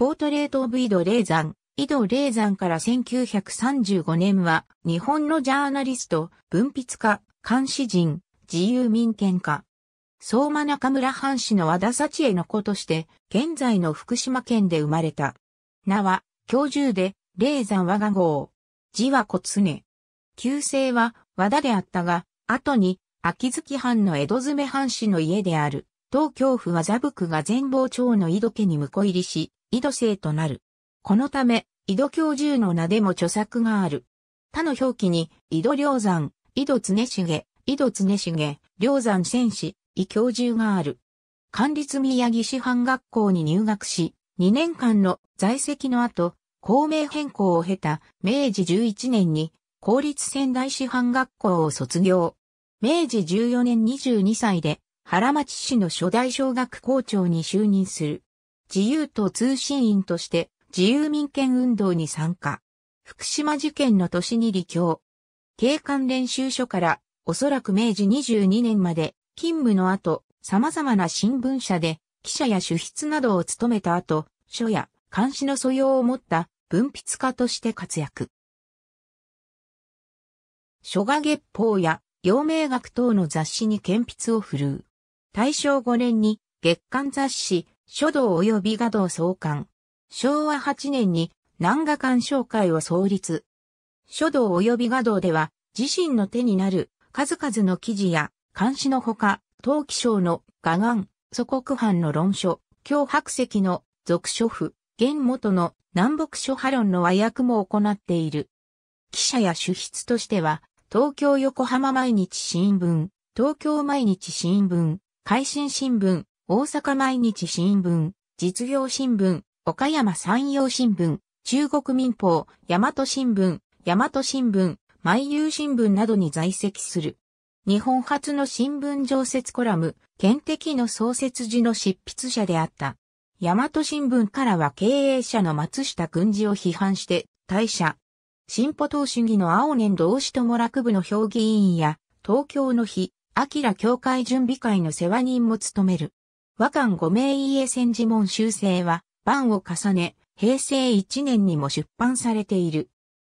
ポートレート・オブ・井戸霊山、井戸霊山から1935年は、日本のジャーナリスト、文筆家、監視人、自由民権家。相馬中村藩士の和田幸恵の子として、現在の福島県で生まれた。名は、教授で、霊山和賀号。字は小常。旧姓は、和田であったが、後に、秋月藩の江戸詰藩士の家である、東京府和座福が全貌町の井戸家に婿入りし、井戸姓となる。このため、井戸教授の名でも著作がある。他の表記に、井戸良山、井戸常重、井戸常重、良山戦士、井教授がある。管立宮城師範学校に入学し、2年間の在籍の後、校名変更を経た明治11年に公立仙台師範学校を卒業。明治14年22歳で原町市の初代小学校長に就任する。自由と通信員として自由民権運動に参加。福島事件の年に離教。警官練習所からおそらく明治22年まで勤務の後、様々な新聞社で記者や主筆などを務めた後、書や監視の素養を持った文筆家として活躍。書画月報や陽明学等の雑誌に顕筆を振るう。大正5年に月刊雑誌書道及び画道創刊。昭和8年に南画鑑賞会を創立。書道及び画道では自身の手になる数々の記事や監視のほか、陶器賞の画眼、祖国藩の論書、京白石の俗書譜、現元の南北書派論の和訳も行っている。記者や主筆としては、東京横浜毎日新聞、東京毎日新聞、海新新聞、大阪毎日新聞、実業新聞、岡山山陽新聞、中国民報、大和新聞、大和新聞、毎夕新聞などに在籍する。日本初の新聞常設コラム、検敵の創設時の執筆者であった。大和新聞からは経営者の松下軍事を批判して退社。進歩党主義の青年同志も楽部の評議員や、東京の日、明教会準備会の世話人も務める。和漢五名家戦時門修正は、版を重ね、平成1年にも出版されている。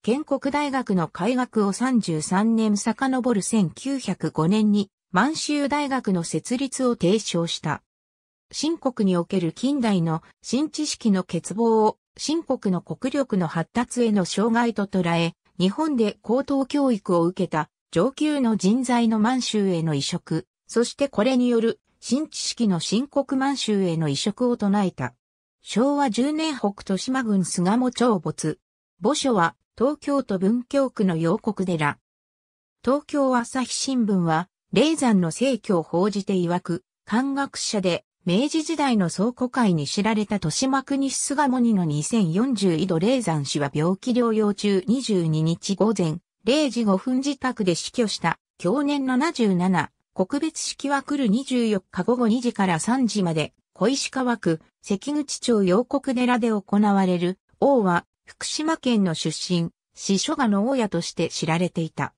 建国大学の開学を33年遡る1905年に満州大学の設立を提唱した。新国における近代の新知識の欠乏を新国の国力の発達への障害と捉え、日本で高等教育を受けた上級の人材の満州への移植、そしてこれによる新知識の新国満州への移植を唱えた。昭和10年北豊島郡菅茂町没。墓所は東京都文京区の洋国寺。東京朝日新聞は、霊山の逝去を報じて曰く、漢学者で明治時代の倉庫会に知られた豊島国西菅茂にの2040井戸霊山氏は病気療養中22日午前0時5分自宅で死去した、去年77、告別式は来る24日午後2時から3時まで、小石川区、関口町洋国寺で行われる、王は、福島県の出身、司書画の大家として知られていた。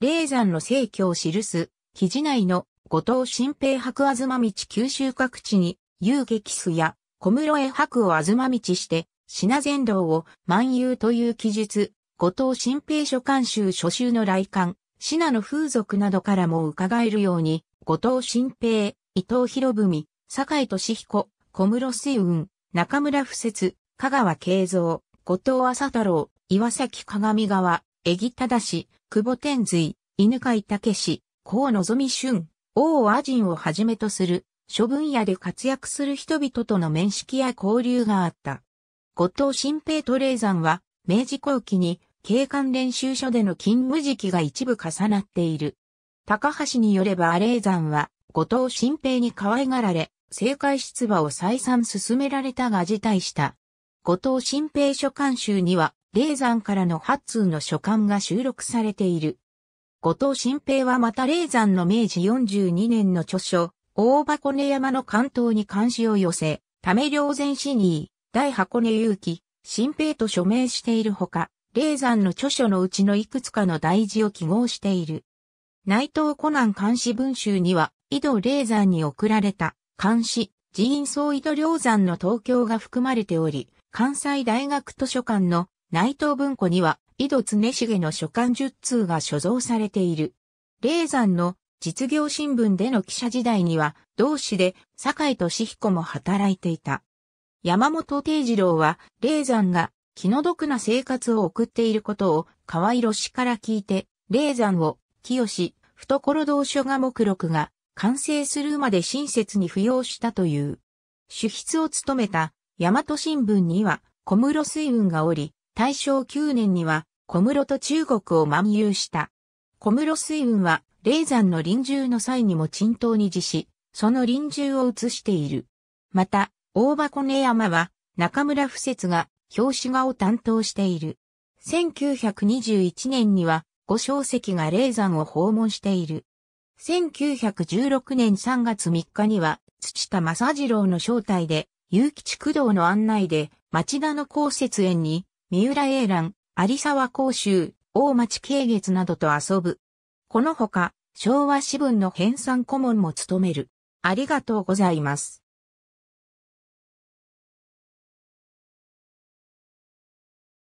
霊山の聖教を記す、記事内の後藤新平白あずま道九州各地に、遊撃数や小室へ白をあずま道して、品前道を万有という記述、後藤新平書簡集初集の来館、シナの風俗などからも伺えるように、後藤新平、伊藤博文、坂井俊彦、小室水雲、中村不節、香川慶三、後藤浅太郎、岩崎鏡川、江木忠久保天髄、犬飼武氏、河野望俊、王和人をはじめとする、諸分野で活躍する人々との面識や交流があった。後藤新平トレーザンは、明治後期に警官練習所での勤務時期が一部重なっている。高橋によれば霊山は、後藤新平に可愛がられ、政界出馬を再三進められたが辞退した。後藤新平書簡集には、霊山からの8通の書簡が収録されている。後藤新平はまた霊山の明治42年の著書、大箱根山の関東に監視を寄せ、ため良前死に、大箱根勇気、新平と署名しているほか、霊山の著書のうちのいくつかの大事を記号している。内藤コナン監視文集には、井戸霊山に送られた、監視、寺院総井戸霊山の東京が含まれており、関西大学図書館の内藤文庫には、井戸常重の書簡十通が所蔵されている。霊山の実業新聞での記者時代には、同志で堺井敏彦も働いていた。山本定次郎は、霊山が気の毒な生活を送っていることを河合呂氏から聞いて、霊山を、清し、懐同書が目録が完成するまで親切に付養したという。主筆を務めた大和新聞には小室水運がおり、大正9年には小室と中国を満遊した。小室水運は霊山の臨終の際にも沈騰に辞し、その臨終を移している。また、大箱根山は中村不節が表紙画を担当している。1921年には、五小石が霊山を訪問している。1916年3月3日には、土田正次郎の招待で、結吉工動の案内で、町田の公設園に、三浦英蘭、有沢甲州、大町慶月などと遊ぶ。このほか、昭和史文の編纂顧問も務める。ありがとうございます。